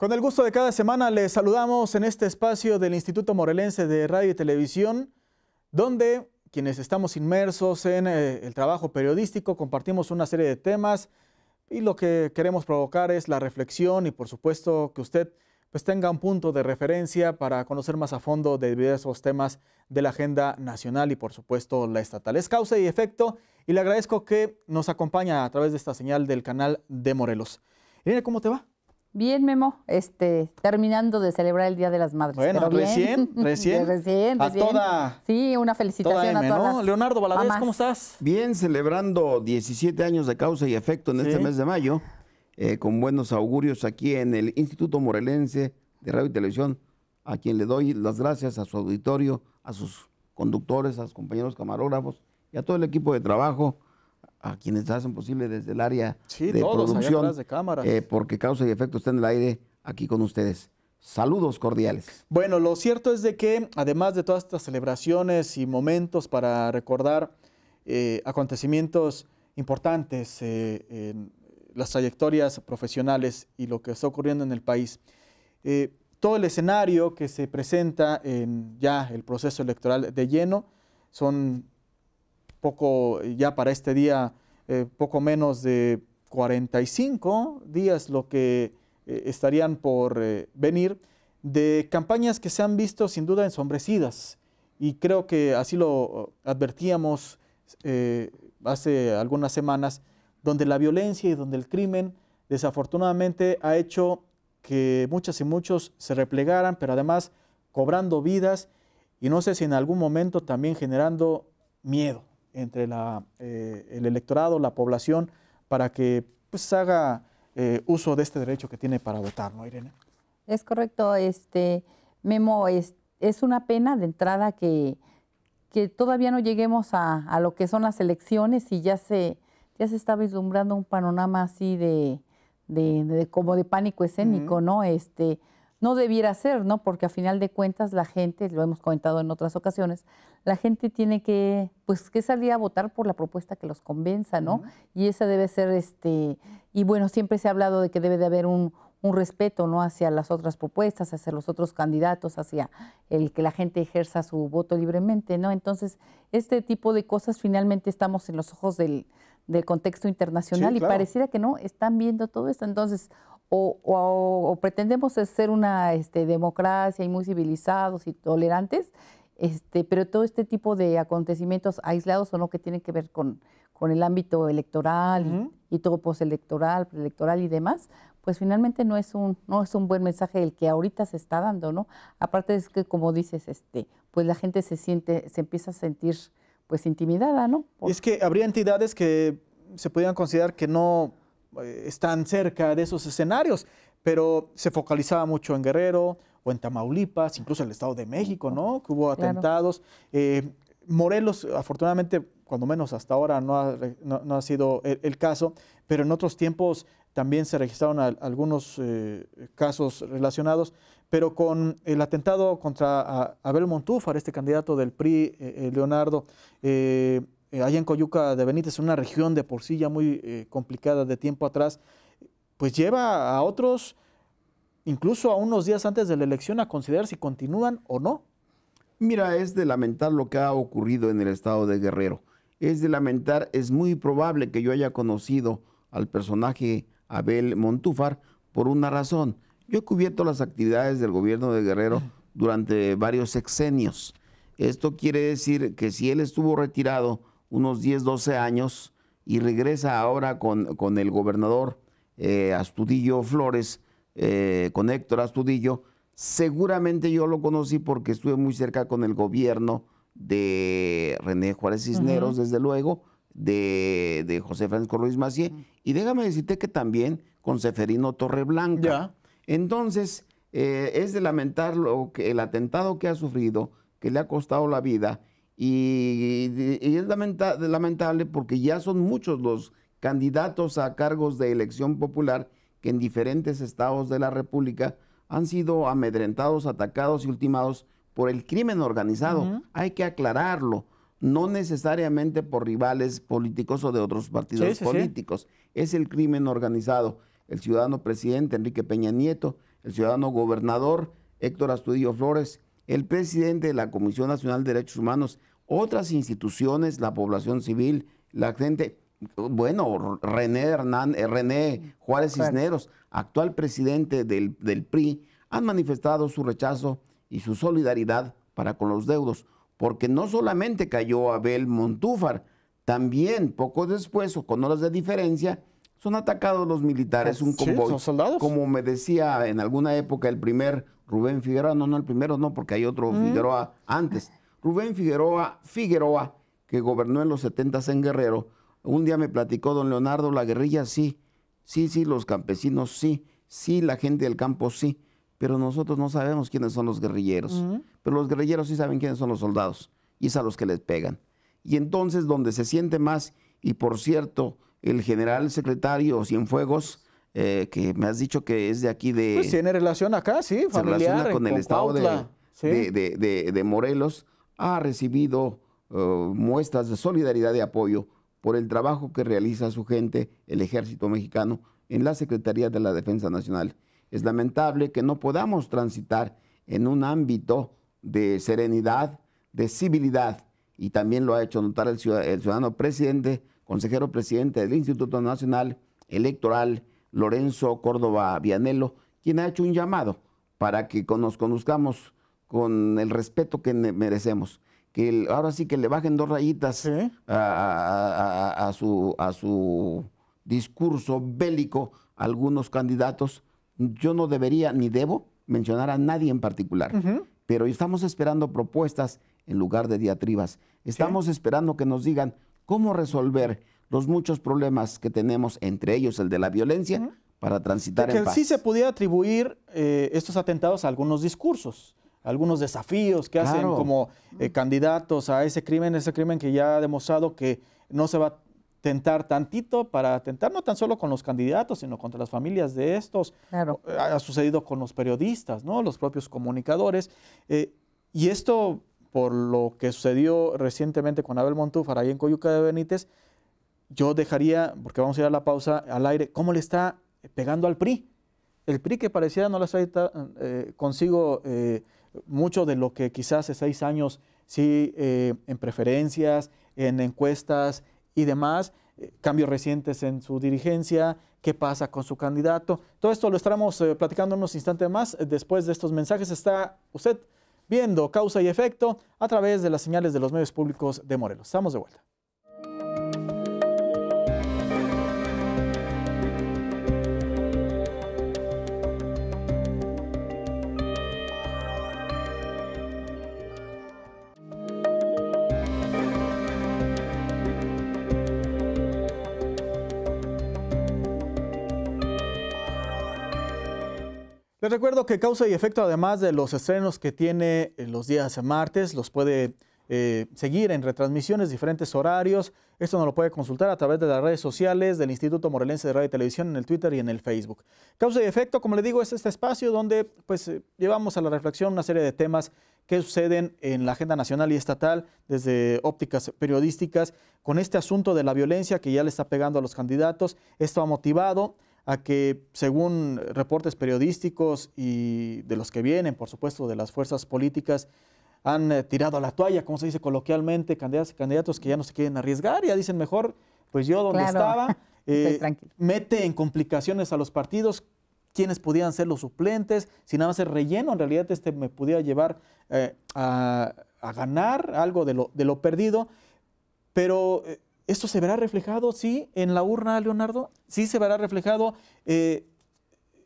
Con el gusto de cada semana les saludamos en este espacio del Instituto Morelense de Radio y Televisión, donde quienes estamos inmersos en eh, el trabajo periodístico compartimos una serie de temas y lo que queremos provocar es la reflexión y por supuesto que usted pues tenga un punto de referencia para conocer más a fondo de diversos temas de la agenda nacional y por supuesto la estatal. Es causa y efecto y le agradezco que nos acompaña a través de esta señal del canal de Morelos. Irene, ¿cómo te va? Bien, Memo, este, terminando de celebrar el Día de las Madres. Bueno, recién, recién, A toda. Sí, una felicitación a todas. Leonardo Valadez, ¿cómo estás? Bien, celebrando 17 años de causa y efecto en este mes de mayo, eh, con buenos augurios aquí en el Instituto Morelense de Radio y Televisión, a quien le doy las gracias a su auditorio, a sus conductores, a sus compañeros camarógrafos y a todo el equipo de trabajo a quienes hacen posible desde el área de producción, eh, porque causa y efecto está en el aire aquí con ustedes. Saludos cordiales. Bueno, lo cierto es de que además de todas estas celebraciones y momentos para recordar eh, acontecimientos importantes eh, en las trayectorias profesionales y lo que está ocurriendo en el país, todo el escenario que se presenta en ya el proceso electoral de lleno son poco, ya para este día, eh, poco menos de 45 días lo que eh, estarían por eh, venir, de campañas que se han visto sin duda ensombrecidas. Y creo que así lo advertíamos hace algunas semanas, donde la violencia y donde el crimen desafortunadamente ha hecho que muchas y muchos se replegaran, pero además cobrando vidas y no sé si en algún momento también generando miedo entre eh, el electorado, la población, para que pues haga eh, uso de este derecho que tiene para votar, ¿no, Irene? Es correcto, este Memo, es, es una pena de entrada que, todavía no lleguemos a, lo que son las elecciones y ya se, ya se está vislumbrando un panorama así de, de, como de pánico escénico, ¿no? Este, no debiera ser, ¿no? Porque a final de cuentas la gente, lo hemos comentado en otras ocasiones, la gente tiene que, pues, que salir a votar por la propuesta que los convenza, ¿no? Y esa debe ser, este, y bueno, siempre se ha hablado de que debe de haber un, respeto, ¿no? Hacia las otras propuestas, hacia los otros candidatos, hacia el que la gente ejerza su voto libremente, ¿no? Entonces, este tipo de cosas finalmente estamos en los ojos del, contexto internacional y pareciera que no, están viendo todo esto. Entonces, o, pretendemos ser una este, democracia y muy civilizados y tolerantes, este, pero todo este tipo de acontecimientos aislados o no que tienen que ver con, con el ámbito electoral y, todo postelectoral, preelectoral y demás, pues finalmente no es un, no es un buen mensaje el que ahorita se está dando, ¿no? Aparte es que como dices, este, pues la gente se siente, se empieza a sentir pues intimidada, ¿no? Es que habría entidades que se pudieran considerar que no eh, están cerca de esos escenarios, pero se focalizaba mucho en Guerrero o en Tamaulipas, incluso en el Estado de México, ¿no? Que hubo atentados. Eh, Morelos, afortunadamente, cuando menos hasta ahora, no ha, no, ha sido el, caso, pero en otros tiempos también se registraron algunos eh, casos relacionados. Pero con el atentado contra Abel Montúfar, este candidato del PRI, eh, Leonardo, eh, allá en Coyuca de Benítez, una región de por sí ya muy eh, complicada de tiempo atrás, pues lleva a otros, incluso a unos días antes de la elección, a considerar si continúan o no. Mira, es de lamentar lo que ha ocurrido en el estado de Guerrero. Es de lamentar, es muy probable que yo haya conocido al personaje Abel Montúfar por una razón. Yo he cubierto las actividades del gobierno de Guerrero durante varios sexenios. Esto quiere decir que si él estuvo retirado unos 10, 12 años y regresa ahora con, con el gobernador eh, Astudillo Flores, eh, con Héctor Astudillo. Seguramente yo lo conocí porque estuve muy cerca con el gobierno de René Juárez Cisneros, desde luego, de, José Francisco Ruiz Macié, y déjame decirte que también con Seferino Torreblanca. Entonces, eh, es de lamentar lo que, el atentado que ha sufrido, que le ha costado la vida, y, es lamentable porque ya son muchos los candidatos a cargos de elección popular que en diferentes estados de la República han sido amedrentados, atacados y ultimados por el crimen organizado. Hay que aclararlo, no necesariamente por rivales políticos o de otros partidos políticos. Es el crimen organizado. El ciudadano presidente Enrique Peña Nieto, el ciudadano gobernador Héctor Astudillo Flores, el presidente de la Comisión Nacional de Derechos Humanos, otras instituciones, la población civil, la gente, bueno, René, Hernán, eh, René Juárez Cisneros, actual presidente del, PRI, han manifestado su rechazo y su solidaridad para con los deudos, porque no solamente cayó Abel Montúfar, también poco después, o con horas de diferencia, son atacados los militares, un eh, convoy. Como me decía en alguna época el primer Rubén Figueroa, no, no el primero, no, porque hay otro Figueroa antes. Rubén Figueroa, Figueroa, que gobernó en los 70 en Guerrero, un día me platicó don Leonardo, la guerrilla sí, sí, sí, los campesinos sí, sí, la gente del campo sí, pero nosotros no sabemos quiénes son los guerrilleros, pero los guerrilleros sí saben quiénes son los soldados y es a los que les pegan. Y entonces donde se siente más, y por cierto, el general secretario Cienfuegos, eh, que me has dicho que es de aquí de... Pues tiene relación acá, sí, familiar. Se relaciona con, el estado de, de Morelos ha recibido eh, muestras de solidaridad y apoyo por el trabajo que realiza su gente, el ejército mexicano, en la Secretaría de la Defensa Nacional. Es lamentable que no podamos transitar en un ámbito de serenidad, de civilidad, y también lo ha hecho notar el ciudadano, el ciudadano presidente, consejero presidente del Instituto Nacional Electoral, Lorenzo Córdoba Vianello, quien ha hecho un llamado para que nos conozcamos con el respeto que merecemos. Que ahora sí que le bajen dos rayitas a, su, discurso bélico a algunos candidatos. Yo no debería ni debo mencionar a nadie en particular, pero estamos esperando propuestas en lugar de diatribas. Estamos esperando que nos digan cómo resolver los muchos problemas que tenemos, entre ellos el de la violencia, para transitar en paz. Sí se pudiera atribuir eh, estos atentados a algunos discursos algunos desafíos que hacen como eh, mm. candidatos a ese crimen, ese crimen que ya ha demostrado que no se va a tentar tantito para tentar no tan solo con los candidatos, sino contra las familias de estos. Eh, ha sucedido con los periodistas, ¿no? los propios comunicadores. Eh, y esto, por lo que sucedió recientemente con Abel Montúfar ahí en Coyuca de Benítez, yo dejaría, porque vamos a ir a la pausa, al aire, cómo le está pegando al PRI. El PRI que parecía no las está consigo mucho de lo que quizás hace seis años sí eh, en preferencias, en encuestas y demás, eh, cambios recientes en su dirigencia, qué pasa con su candidato. Todo esto lo estaremos eh, platicando en unos instantes más. Después de estos mensajes está usted viendo causa y efecto a través de las señales de los medios públicos de Morelos. Estamos de vuelta. recuerdo que Causa y Efecto, además de los estrenos que tiene los días martes, los puede eh, seguir en retransmisiones, diferentes horarios. Esto nos lo puede consultar a través de las redes sociales del Instituto Morelense de Radio y Televisión, en el Twitter y en el Facebook. Causa y efecto, como le digo, es este espacio donde pues, eh, llevamos a la reflexión una serie de temas que suceden en la agenda nacional y estatal desde ópticas periodísticas con este asunto de la violencia que ya le está pegando a los candidatos. Esto ha motivado a que según reportes periodísticos y de los que vienen, por supuesto, de las fuerzas políticas, han eh, tirado a la toalla, como se dice coloquialmente, candidatos, candidatos que ya no se quieren arriesgar, ya dicen mejor, pues yo donde estaba, eh, mete en complicaciones a los partidos, quienes podían ser los suplentes, si nada más el relleno en realidad este me pudiera llevar eh, a, ganar algo de lo perdido, pero ¿Esto se verá reflejado, sí, en la urna, Leonardo? ¿Sí se verá reflejado eh,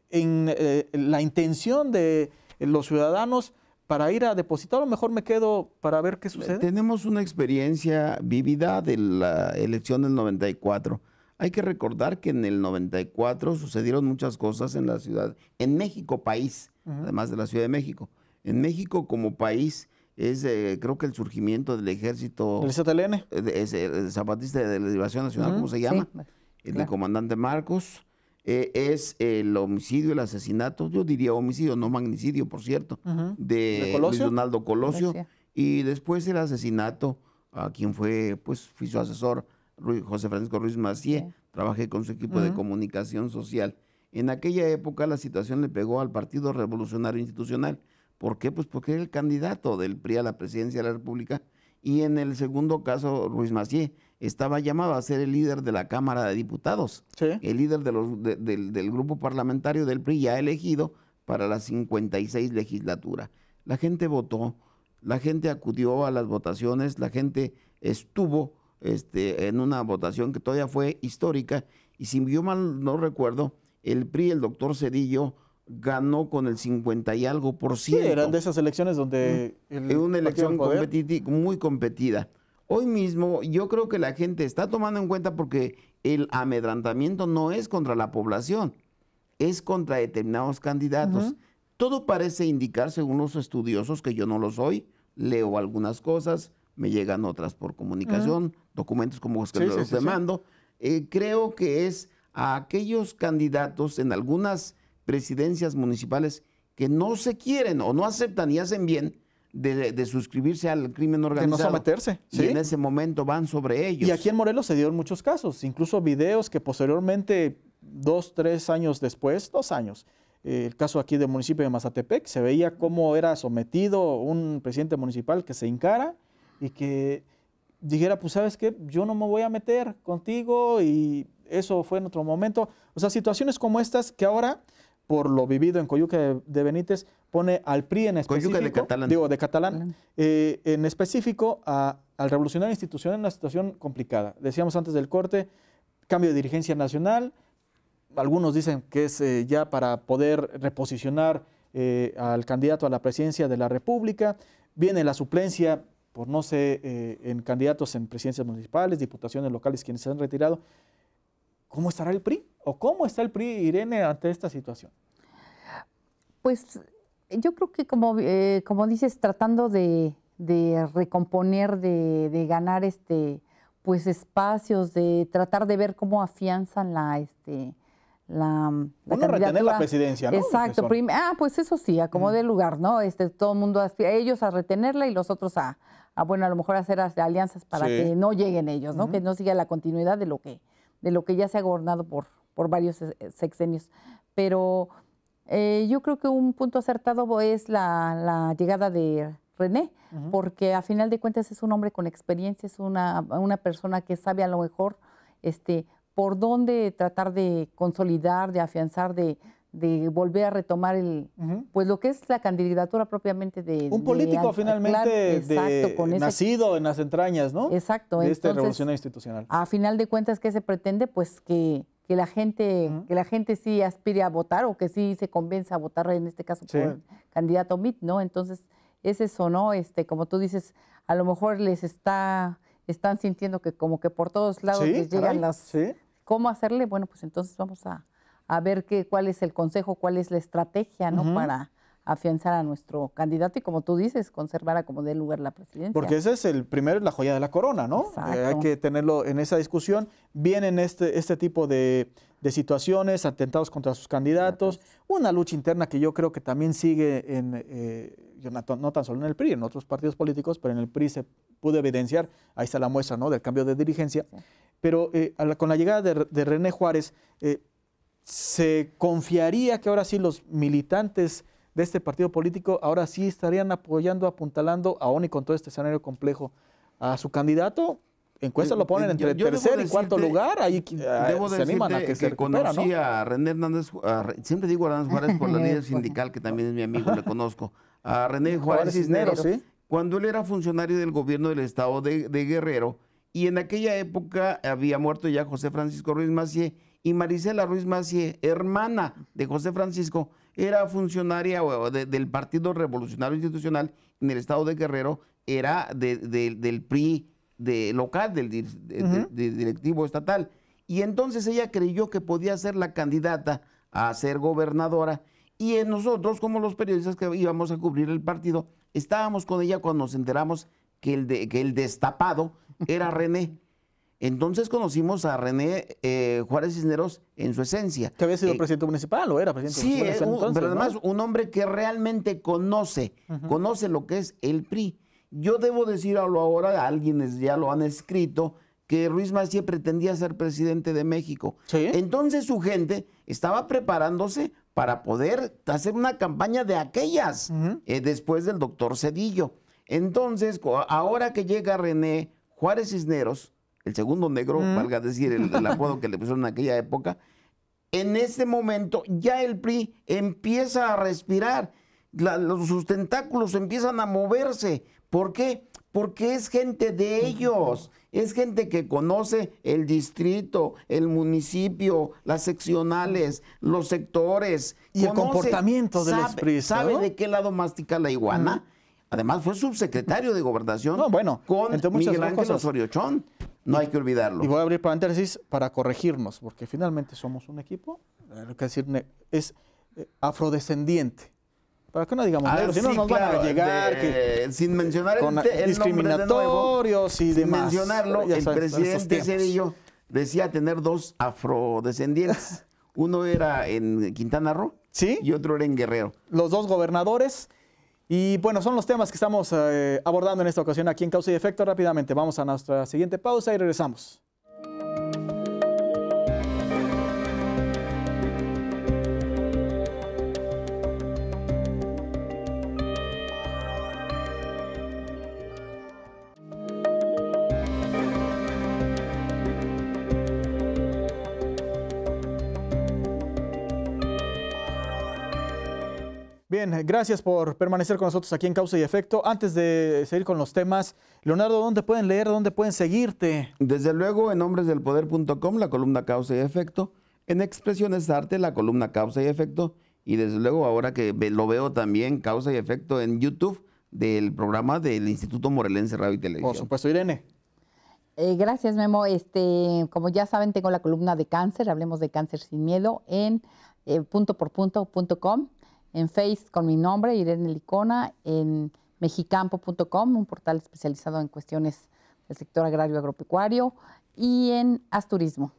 en eh, la intención de los ciudadanos para ir a depositar lo mejor me quedo para ver qué sucede? Tenemos una experiencia vívida de la elección del 94. Hay que recordar que en el 94 sucedieron muchas cosas en la ciudad, en México país, además de la Ciudad de México. En México como país es creo que el surgimiento del ejército... ¿El eh, Es, el eh, zapatista de la división Nacional, ¿cómo se llama? el comandante Marcos. Eh, es el homicidio, el asesinato, yo diría homicidio, no magnicidio, por cierto, de, Donaldo Colosio? Y después el asesinato a quien fue, pues, fui su asesor, José Francisco Ruiz Macié. Trabajé con su equipo de comunicación social. En aquella época la situación le pegó al Partido Revolucionario Institucional ¿Por qué? Pues porque era el candidato del PRI a la presidencia de la República. Y en el segundo caso, Ruiz Macié estaba llamado a ser el líder de la Cámara de Diputados, el líder del, grupo parlamentario del PRI ya elegido para la 56 legislatura. La gente votó, la gente acudió a las votaciones, la gente estuvo este, en una votación que todavía fue histórica y si yo mal no recuerdo, el PRI, el doctor Cedillo, ganó con el 50 y algo por ciento. Sí, eran de esas elecciones donde... una elección muy competida. Hoy mismo yo creo que la gente está tomando en cuenta porque el amedrantamiento no es contra la población, es contra determinados candidatos. Todo parece indicar, según los estudiosos, que yo no lo soy, leo algunas cosas, me llegan otras por comunicación, documentos como los que los demando. Eh, creo que es a aquellos candidatos en algunas presidencias municipales que no se quieren o no aceptan y hacen bien de, suscribirse al crimen organizado. De no someterse. Y en ese momento van sobre ellos. Y aquí en Morelos se dieron muchos casos, incluso videos que posteriormente, dos, tres años después, dos años, eh, el caso aquí del municipio de Mazatepec, se veía cómo era sometido un presidente municipal que se encara y que dijera, pues sabes qué, yo no me voy a meter contigo y eso fue en otro momento. O sea, situaciones como estas que ahora por lo vivido en Coyuca de, Benítez, pone al PRI en específico, digo, de Catalán, eh, en específico al revolucionario institucional en una situación complicada. Decíamos antes del corte, cambio de dirigencia nacional, algunos dicen que es eh, ya para poder reposicionar eh, al candidato a la presidencia de la República, viene la suplencia por no sé, en candidatos en presidencias municipales, diputaciones locales, quienes se han retirado, ¿cómo estará el PRI? ¿O cómo está el PRI Irene ante esta situación? Pues yo creo que como, eh, como dices, tratando de, recomponer, de, ganar este pues espacios, de tratar de ver cómo afianzan la este la, la retener la presidencia, ¿no? Exacto. Ah, pues eso sí, a como de lugar, ¿no? Este, todo el mundo, ellos a retenerla y los otros a, bueno, a lo mejor hacer alianzas para que no lleguen ellos, ¿no? Que no siga la continuidad de lo que, de lo que ya se ha gobernado por, por varios eh, sexenios. Pero eh, yo creo que un punto acertado es la, llegada de René, porque a final de cuentas es un hombre con experiencia, es una, una persona que sabe a lo mejor este, por dónde tratar de consolidar, de afianzar, de, volver a retomar el pues lo que es la candidatura propiamente de un político finalmente nacido en las entrañas no exacto de esta revolución institucional a final de cuentas qué se pretende pues que que la gente, que la gente sí aspire a votar o que sí se convenza a votar, en este caso, por el candidato MIT, ¿no? Entonces, es eso, ¿no? Este, como tú dices, a lo mejor les está, están sintiendo que como que por todos lados les llegan las. ¿Cómo hacerle? Bueno, pues entonces vamos a, a ver qué, cuál es el consejo, cuál es la estrategia, ¿no? Para afianzar a nuestro candidato y, como tú dices, conservar a como dé lugar la presidencia. Porque ese es el primero, la joya de la corona, ¿no? Eh, hay que tenerlo en esa discusión. Vienen este, este tipo de, situaciones, atentados contra sus candidatos, una lucha interna que yo creo que también sigue en, eh, no tan solo en el PRI, en otros partidos políticos, pero en el PRI se pudo evidenciar, ahí está la muestra, ¿no?, del cambio de dirigencia. Pero eh, con la llegada de, de René Juárez, ¿se confiaría que ahora sí los militantes de este partido político, ahora sí estarían apoyando, apuntalando, aún y con todo este escenario complejo, a su candidato. Encuestas eh, lo ponen eh, entre tercer y cuarto lugar, ahí ah, debo se animan que, se recupera, a René Hernández, siempre digo Hernández Juárez por la líder sindical, que también es mi amigo, le conozco, a René Juárez, Cisneros, cuando él era funcionario del gobierno del estado de Guerrero, y en aquella época había muerto ya José Francisco Ruiz Macié y Marisela Ruiz Macié, hermana de José Francisco, era funcionaria del Partido Revolucionario Institucional en el estado de Guerrero, era del PRI de local, del directivo estatal. Y entonces ella creyó que podía ser la candidata a ser gobernadora. Y nosotros, como los periodistas que íbamos a cubrir el partido, estábamos con ella cuando nos enteramos que el, que el destapado era René. Entonces conocimos a René eh, Juárez Cisneros en su esencia. Que había sido eh, presidente municipal o era presidente municipal. Sí, eh, pero además un hombre que realmente conoce, conoce lo que es el PRI. Yo debo decirlo ahora, alguien ya lo han escrito, que Ruiz Macié pretendía ser presidente de México. Entonces su gente estaba preparándose para poder hacer una campaña de aquellas después del doctor Cedillo. Entonces, ahora que llega René Juárez Cisneros, el segundo negro, valga decir el, apodo que le pusieron en aquella época, en este momento ya el PRI empieza a respirar, los, sus tentáculos empiezan a moverse. ¿Por qué? Porque es gente de ellos, es gente que conoce el distrito, el municipio, las seccionales, los sectores. Y el comportamiento del los PRI. ¿Sabe de qué lado mastica la iguana? Además, fue subsecretario de Gobernación bueno, con Miguel Ángel Osorio Chón. No hay que olvidarlo. Y voy a abrir paréntesis para corregirnos, porque finalmente somos un equipo, eh, que es eh, afrodescendiente. Para que no digamos, ah, no nos claro, llegar. Eh, sin mencionar el, el y mencionarlo, el presidente Cedillo decía tener dos afrodescendientes. Uno era en Quintana Roo ¿Sí? y otro era en Guerrero. Los dos gobernadores y bueno, son los temas que estamos eh, abordando en esta ocasión aquí en Causa y Efecto. Rápidamente vamos a nuestra siguiente pausa y regresamos. Bien, gracias por permanecer con nosotros aquí en Causa y Efecto. Antes de seguir con los temas, Leonardo, ¿dónde pueden leer? ¿Dónde pueden seguirte? Desde luego, en hombresdelpoder.com, la columna Causa y Efecto. En Expresiones Arte, la columna Causa y Efecto. Y desde luego, ahora que lo veo también, Causa y Efecto en YouTube del programa del Instituto Morelense Radio y Televisión. Por supuesto, Irene. Eh, gracias, Memo. Este, como ya saben, tengo la columna de cáncer, hablemos de cáncer sin miedo, en eh, punto por punto.com en Face con mi nombre, Irene Licona, en mexicampo.com, un portal especializado en cuestiones del sector agrario agropecuario, y en Asturismo.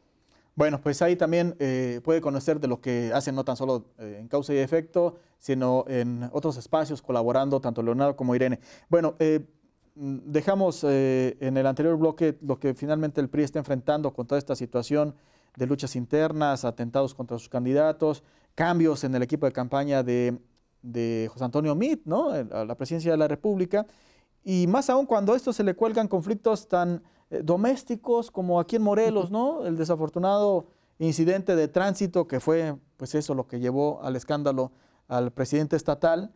Bueno, pues ahí también eh, puede conocer de lo que hacen no tan solo eh, en causa y efecto, sino en otros espacios colaborando tanto Leonardo como Irene. Bueno, eh, dejamos en el anterior bloque lo que finalmente el PRI está enfrentando con toda esta situación de luchas internas, atentados contra sus candidatos, cambios en el equipo de campaña de, José Antonio Meade ¿no? a la presidencia de la República, y más aún cuando a esto se le cuelgan conflictos tan eh, domésticos como aquí en Morelos, el desafortunado incidente de tránsito que fue pues eso lo que llevó al escándalo al presidente estatal,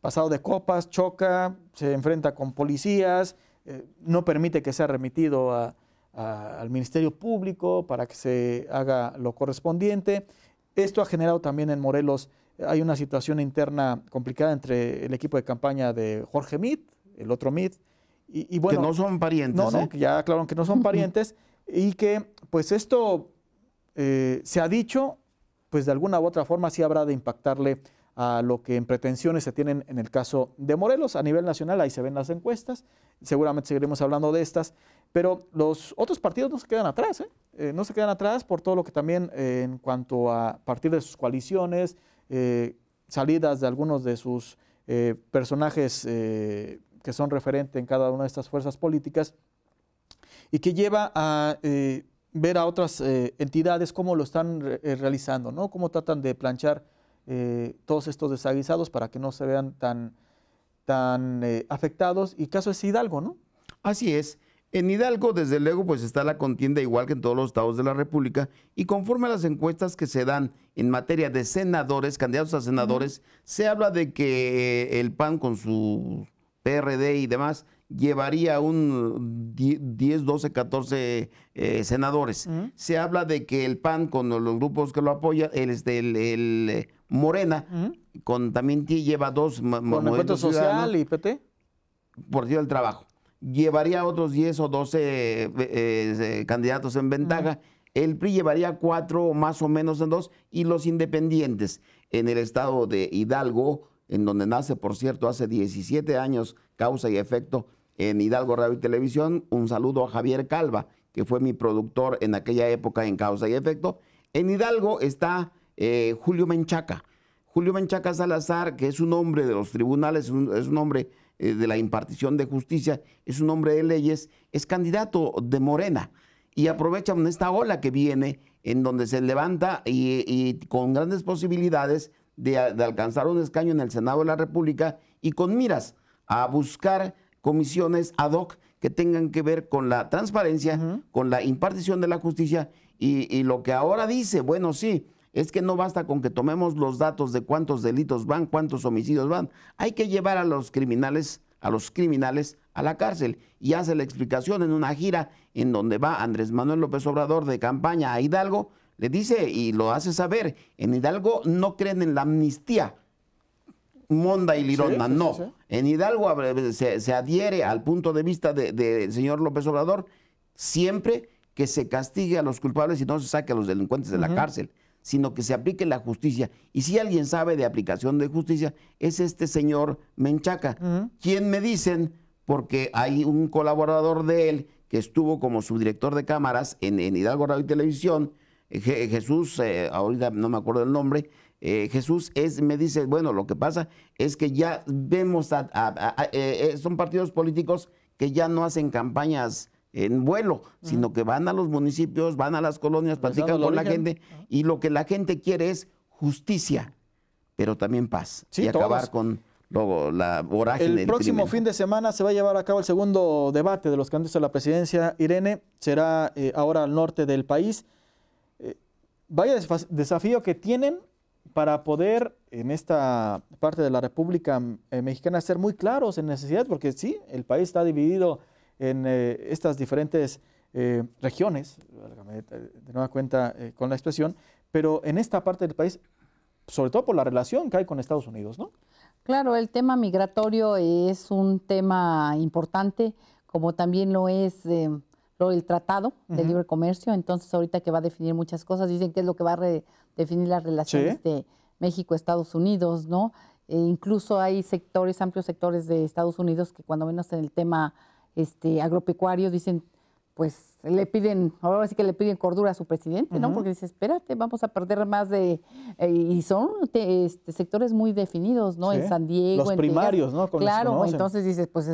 pasado de copas, choca, se enfrenta con policías, eh, no permite que sea remitido al Ministerio Público para que se haga lo correspondiente. Esto ha generado también en Morelos, eh, hay una situación interna complicada entre el equipo de campaña de Jorge Mit, el otro Mit, y, bueno... Que no son parientes. No, ¿eh? ya aclararon que no son parientes y que pues esto eh, se ha dicho, pues de alguna u otra forma sí habrá de impactarle a lo que en pretensiones se tienen en el caso de Morelos. A nivel nacional, ahí se ven las encuestas, seguramente seguiremos hablando de estas, pero los otros partidos no se quedan atrás, ¿eh? Eh, no se quedan atrás por todo lo que también eh, en cuanto a partir de sus coaliciones, salidas de algunos de sus personajes que son referentes en cada una de estas fuerzas políticas y que lleva a ver a otras entidades cómo lo están realizando, ¿no? cómo tratan de planchar eh, todos estos desaguisados para que no se vean tan, tan eh, afectados. Y caso es Hidalgo, ¿no? Así es. En Hidalgo, desde luego, pues está la contienda igual que en todos los estados de la República y conforme a las encuestas que se dan en materia de senadores, candidatos a senadores, se habla de que el PAN con su PRD y demás llevaría un 10, 12, 14 senadores. Se habla de que el PAN con los grupos que lo apoyan, el este, eh, Morena, con también lleva dos con encuentro social y PT por Dios del Trabajo. Llevaría otros 10 o 12 eh, eh, eh, candidatos en ventaja. El PRI llevaría cuatro más o menos en dos y los independientes en el estado de Hidalgo, en donde nace, por cierto, hace 17 años, causa y efecto en Hidalgo Radio y Televisión. Un saludo a Javier Calva, que fue mi productor en aquella época en Causa y Efecto. En Hidalgo está eh, Julio Menchaca. Julio Menchaca Salazar, que es un hombre de los tribunales, es un hombre eh, de la impartición de justicia, es un hombre de leyes, es candidato de Morena y aprovechan esta ola que viene en donde se levanta y, con grandes posibilidades de, alcanzar un escaño en el Senado de la República y con miras a buscar comisiones ad hoc que tengan que ver con la transparencia, con la impartición de la justicia y, y lo que ahora dice, bueno, sí, es que no basta con que tomemos los datos de cuántos delitos van, cuántos homicidios van. Hay que llevar a los criminales, a los criminales a la cárcel. Y hace la explicación en una gira en donde va Andrés Manuel López Obrador de campaña a Hidalgo, le dice y lo hace saber, en Hidalgo no creen en la amnistía. Monda y Lirona, no. en Hidalgo se, adhiere al punto de vista del señor López Obrador siempre que se castigue a los culpables y no se saque a los delincuentes de la cárcel sino que se aplique la justicia. Y si alguien sabe de aplicación de justicia, es este señor Menchaca, quien me dicen, porque hay un colaborador de él que estuvo como subdirector de cámaras en, Hidalgo Radio y Televisión, eh, eh, Jesús, eh, ahorita no me acuerdo el nombre, Jesús es, me dice, bueno, lo que pasa es que ya vemos, son partidos políticos que ya no hacen campañas en vuelo, sino que van a los municipios, van a las colonias, platican con la gente y lo que la gente quiere es justicia, pero también paz y acabar con luego la vorágine. El próximo fin de semana se va a llevar a cabo el segundo debate de los candidatos a la presidencia. Irene será eh, ahora al norte del país. Eh, vaya desafío que tienen para poder en esta parte de la República eh, Mexicana ser muy claros en necesidad, porque sí, el país está dividido en eh, estas diferentes eh, regiones, eh, de nueva cuenta con la expresión, pero en esta parte del país, sobre todo por la relación que hay con Estados Unidos, ¿no? Claro, el tema migratorio es un tema importante, como también lo es el Tratado de Libre Comercio, entonces ahorita que va a definir muchas cosas, dicen que es lo que va a definir las relaciones de México-Estados Unidos, ¿no? E incluso hay sectores, amplios sectores de Estados Unidos que cuando menos en el tema este, agropecuarios dicen, pues le piden, ahora sí que le piden cordura a su presidente, ¿no? Porque dice, espérate, vamos a perder más de... Eh, y son este, sectores muy definidos, ¿no? En San Diego. Los en primarios, ¿no? claro, entonces dices, pues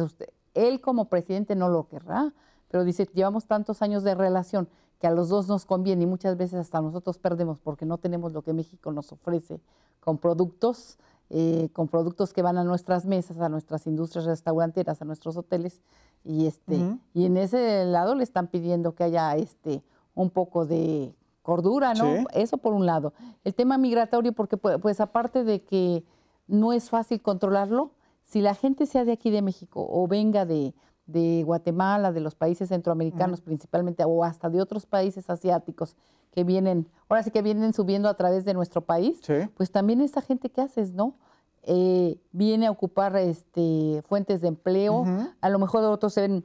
él como presidente no lo querrá, pero dice, llevamos tantos años de relación que a los dos nos conviene y muchas veces hasta nosotros perdemos porque no tenemos lo que México nos ofrece con productos eh, con productos que van a nuestras mesas, a nuestras industrias restauranteras, a nuestros hoteles, y este, y en ese lado le están pidiendo que haya este un poco de cordura, ¿no? Eso por un lado. El tema migratorio, porque pues, pues aparte de que no es fácil controlarlo, si la gente sea de aquí de México o venga de de Guatemala, de los países centroamericanos principalmente, o hasta de otros países asiáticos que vienen, ahora sí que vienen subiendo a través de nuestro país, pues también esta gente que haces, ¿no? Eh, viene a ocupar este, fuentes de empleo, a lo mejor otros se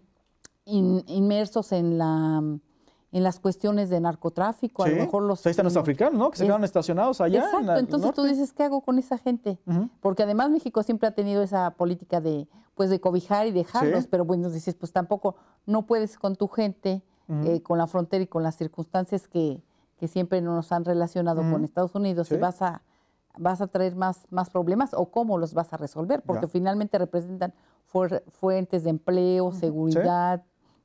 inmersos en la en las cuestiones de narcotráfico, a lo mejor los... Ahí están los mm, africanos, ¿no? Que se quedan estacionados allá. Exacto, entonces tú dices, ¿qué hago con esa gente? Porque además México siempre ha tenido esa política de, pues, de cobijar y dejarlos, pero bueno, dices, pues tampoco, no puedes con tu gente, eh, con la frontera y con las circunstancias que, que siempre nos han relacionado con Estados Unidos, vas a vas a traer más, más problemas o cómo los vas a resolver, porque finalmente representan fuentes de empleo, seguridad,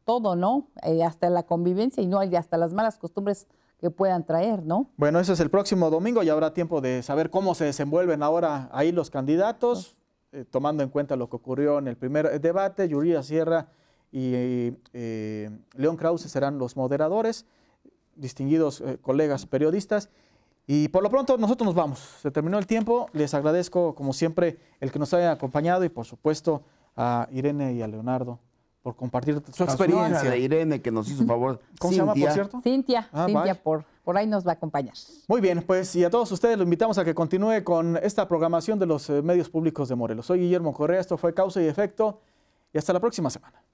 todo, ¿no? Eh, hasta la convivencia y no hasta las malas costumbres que puedan traer, ¿no? Bueno, ese es el próximo domingo y habrá tiempo de saber cómo se desenvuelven ahora ahí los candidatos, pues eh, tomando en cuenta lo que ocurrió en el primer eh, debate. Yuria Sierra y León Krause serán los moderadores, distinguidos colegas periodistas. Y por lo pronto nosotros nos vamos. Se terminó el tiempo. Les agradezco, como siempre, el que nos haya acompañado y, por supuesto, a Irene y a Leonardo por compartir su experiencia. de Irene, que nos hizo favor. ¿Cómo se llama, por cierto? Cintia. Ah, Cintia, por, por ahí nos va a acompañar. Muy bien, pues y a todos ustedes los invitamos a que continúe con esta programación de los eh, medios públicos de Morelos. Soy Guillermo Correa, esto fue Causa y Efecto, y hasta la próxima semana.